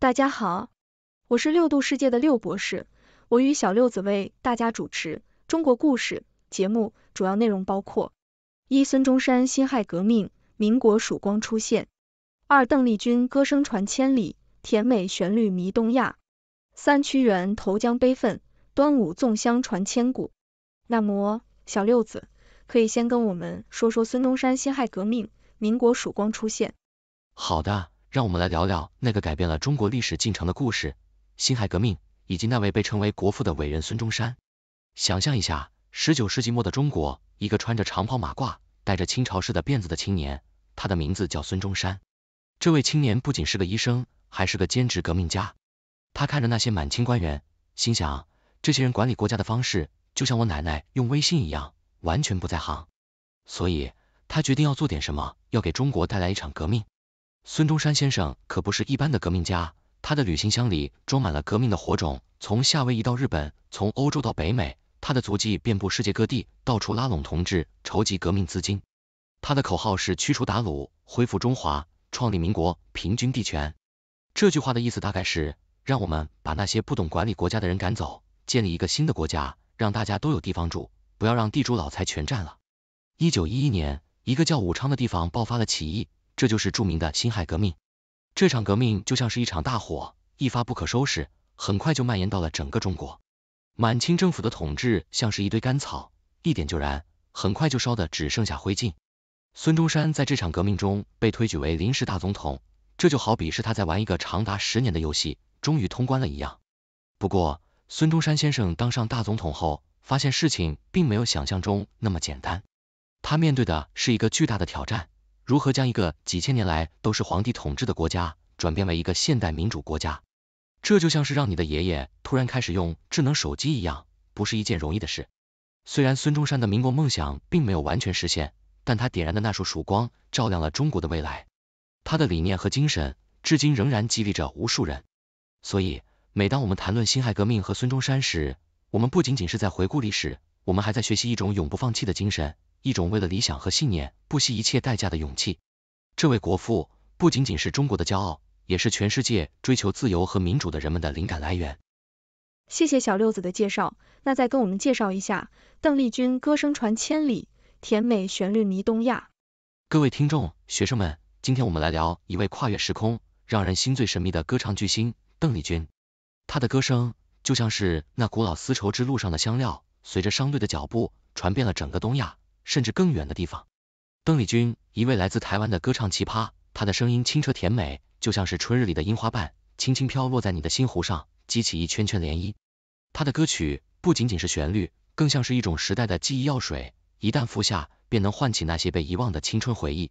大家好，我是六度世界的六博士，我与小六子为大家主持《中国故事》节目，主要内容包括：一、孙中山、辛亥革命、民国曙光出现；二、邓丽君歌声传千里，甜美旋律迷东亚；三、屈原投江悲愤，端午粽香传千古。那么，小六子可以先跟我们说说孙中山、辛亥革命、民国曙光出现。好的。让我们来聊聊那个改变了中国历史进程的故事——辛亥革命，以及那位被称为国父的伟人孙中山。想象一下，十九世纪末的中国，一个穿着长袍马褂、戴着清朝式的辫子的青年，他的名字叫孙中山。这位青年不仅是个医生，还是个兼职革命家。他看着那些满清官员，心想：这些人管理国家的方式，就像我奶奶用微信一样，完全不在行。所以，他决定要做点什么，要给中国带来一场革命。孙中山先生可不是一般的革命家，他的旅行箱里装满了革命的火种，从夏威夷到日本，从欧洲到北美，他的足迹遍布世界各地，到处拉拢同志，筹集革命资金。他的口号是驱除鞑虏，恢复中华，创立民国，平均地权。这句话的意思大概是，让我们把那些不懂管理国家的人赶走，建立一个新的国家，让大家都有地方住，不要让地主老财全占了。一九一一年，一个叫武昌的地方爆发了起义。这就是著名的辛亥革命，这场革命就像是一场大火，一发不可收拾，很快就蔓延到了整个中国。满清政府的统治像是一堆干草，一点就燃，很快就烧得只剩下灰烬。孙中山在这场革命中被推举为临时大总统，这就好比是他在玩一个长达十年的游戏，终于通关了一样。不过，孙中山先生当上大总统后，发现事情并没有想象中那么简单，他面对的是一个巨大的挑战。如何将一个几千年来都是皇帝统治的国家转变为一个现代民主国家？这就像是让你的爷爷突然开始用智能手机一样，不是一件容易的事。虽然孙中山的民国梦想并没有完全实现，但他点燃的那束曙光照亮了中国的未来。他的理念和精神至今仍然激励着无数人。所以，每当我们谈论辛亥革命和孙中山时，我们不仅仅是在回顾历史，我们还在学习一种永不放弃的精神。一种为了理想和信念不惜一切代价的勇气。这位国父不仅仅是中国的骄傲，也是全世界追求自由和民主的人们的灵感来源。谢谢小六子的介绍，那再跟我们介绍一下邓丽君，歌声传千里，甜美旋律迷东亚。各位听众、学生们，今天我们来聊一位跨越时空、让人心醉神秘的歌唱巨星——邓丽君。她的歌声就像是那古老丝绸之路上的香料，随着商队的脚步，传遍了整个东亚。甚至更远的地方。邓丽君，一位来自台湾的歌唱奇葩，她的声音清澈甜美，就像是春日里的樱花瓣，轻轻飘落在你的心湖上，激起一圈圈涟漪。她的歌曲不仅仅是旋律，更像是一种时代的记忆药水，一旦服下，便能唤起那些被遗忘的青春回忆。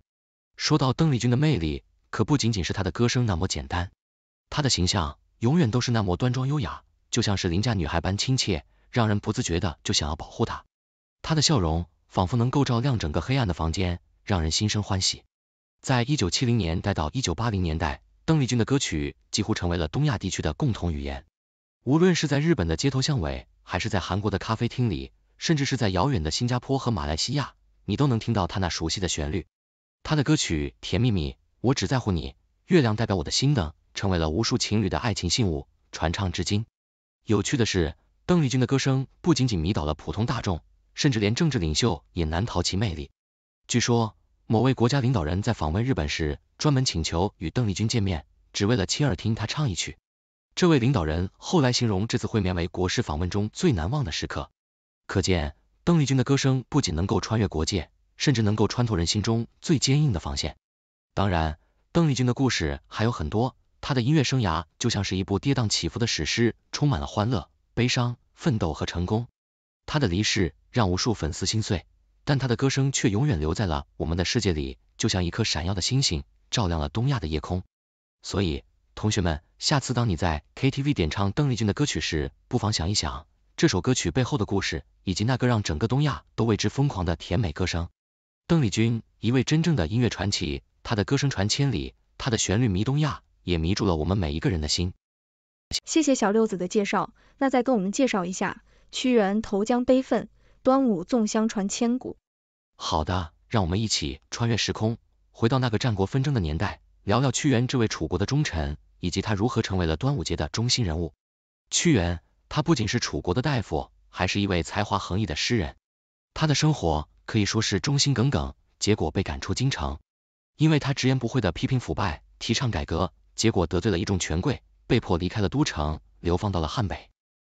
说到邓丽君的魅力，可不仅仅是她的歌声那么简单，她的形象永远都是那么端庄优雅，就像是邻家女孩般亲切，让人不自觉的就想要保护她。她的笑容。仿佛能够照亮整个黑暗的房间，让人心生欢喜。在一九七零年代到一九八零年代，邓丽君的歌曲几乎成为了东亚地区的共同语言。无论是在日本的街头巷尾，还是在韩国的咖啡厅里，甚至是在遥远的新加坡和马来西亚，你都能听到她那熟悉的旋律。她的歌曲《甜蜜蜜》、《我只在乎你》、《月亮代表我的心》等，成为了无数情侣的爱情信物，传唱至今。有趣的是，邓丽君的歌声不仅仅迷倒了普通大众。甚至连政治领袖也难逃其魅力。据说某位国家领导人，在访问日本时，专门请求与邓丽君见面，只为了亲耳听她唱一曲。这位领导人后来形容这次会面为国事访问中最难忘的时刻。可见，邓丽君的歌声不仅能够穿越国界，甚至能够穿透人心中最坚硬的防线。当然，邓丽君的故事还有很多。她的音乐生涯就像是一部跌宕起伏的史诗，充满了欢乐、悲伤、奋斗和成功。他的离世让无数粉丝心碎，但他的歌声却永远留在了我们的世界里，就像一颗闪耀的星星，照亮了东亚的夜空。所以，同学们，下次当你在 K T V 点唱邓丽君的歌曲时，不妨想一想这首歌曲背后的故事，以及那个让整个东亚都为之疯狂的甜美歌声。邓丽君，一位真正的音乐传奇，她的歌声传千里，她的旋律迷东亚，也迷住了我们每一个人的心。谢谢小六子的介绍，那再跟我们介绍一下。屈原投江悲愤，端午粽香传千古。好的，让我们一起穿越时空，回到那个战国纷争的年代，聊聊屈原这位楚国的忠臣，以及他如何成为了端午节的中心人物。屈原，他不仅是楚国的大夫，还是一位才华横溢的诗人。他的生活可以说是忠心耿耿，结果被赶出京城，因为他直言不讳的批评腐败，提倡改革，结果得罪了一众权贵，被迫离开了都城，流放到了汉北，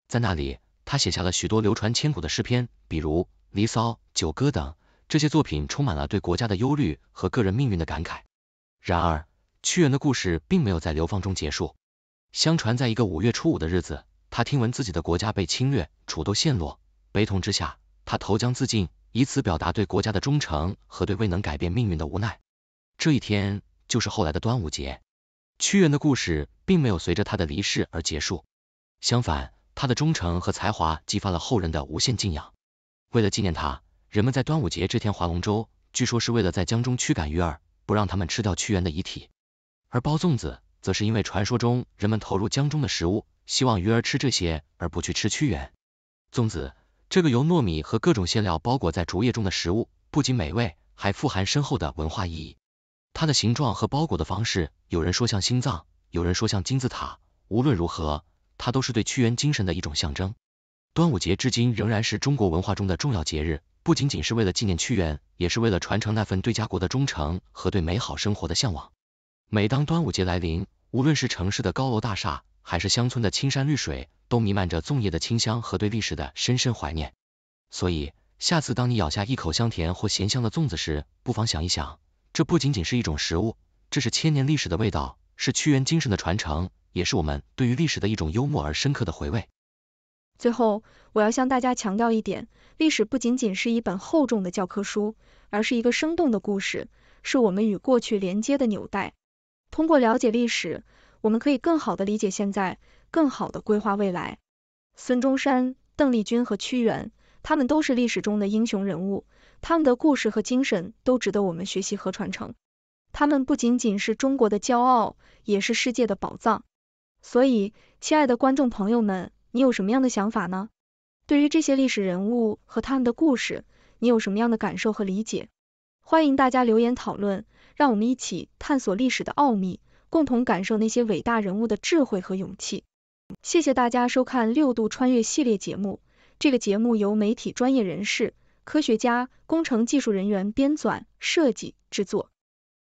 在那里。他写下了许多流传千古的诗篇，比如《离骚》《九歌》等，这些作品充满了对国家的忧虑和个人命运的感慨。然而，屈原的故事并没有在流放中结束。相传，在一个五月初五的日子，他听闻自己的国家被侵略，楚都陷落，悲痛之下，他投江自尽，以此表达对国家的忠诚和对未能改变命运的无奈。这一天就是后来的端午节。屈原的故事并没有随着他的离世而结束，相反。他的忠诚和才华激发了后人的无限敬仰。为了纪念他，人们在端午节这天划龙舟，据说是为了在江中驱赶鱼儿，不让他们吃掉屈原的遗体；而包粽子，则是因为传说中人们投入江中的食物，希望鱼儿吃这些而不去吃屈原。粽子这个由糯米和各种馅料包裹在竹叶中的食物，不仅美味，还富含深厚的文化意义。它的形状和包裹的方式，有人说像心脏，有人说像金字塔。无论如何。它都是对屈原精神的一种象征。端午节至今仍然是中国文化中的重要节日，不仅仅是为了纪念屈原，也是为了传承那份对家国的忠诚和对美好生活的向往。每当端午节来临，无论是城市的高楼大厦，还是乡村的青山绿水，都弥漫着粽叶的清香和对历史的深深怀念。所以，下次当你咬下一口香甜或咸香的粽子时，不妨想一想，这不仅仅是一种食物，这是千年历史的味道，是屈原精神的传承。也是我们对于历史的一种幽默而深刻的回味。最后，我要向大家强调一点：历史不仅仅是一本厚重的教科书，而是一个生动的故事，是我们与过去连接的纽带。通过了解历史，我们可以更好地理解现在，更好地规划未来。孙中山、邓丽君和屈原，他们都是历史中的英雄人物，他们的故事和精神都值得我们学习和传承。他们不仅仅是中国的骄傲，也是世界的宝藏。所以，亲爱的观众朋友们，你有什么样的想法呢？对于这些历史人物和他们的故事，你有什么样的感受和理解？欢迎大家留言讨论，让我们一起探索历史的奥秘，共同感受那些伟大人物的智慧和勇气。谢谢大家收看《六度穿越》系列节目。这个节目由媒体专业人士、科学家、工程技术人员编纂、设计、制作。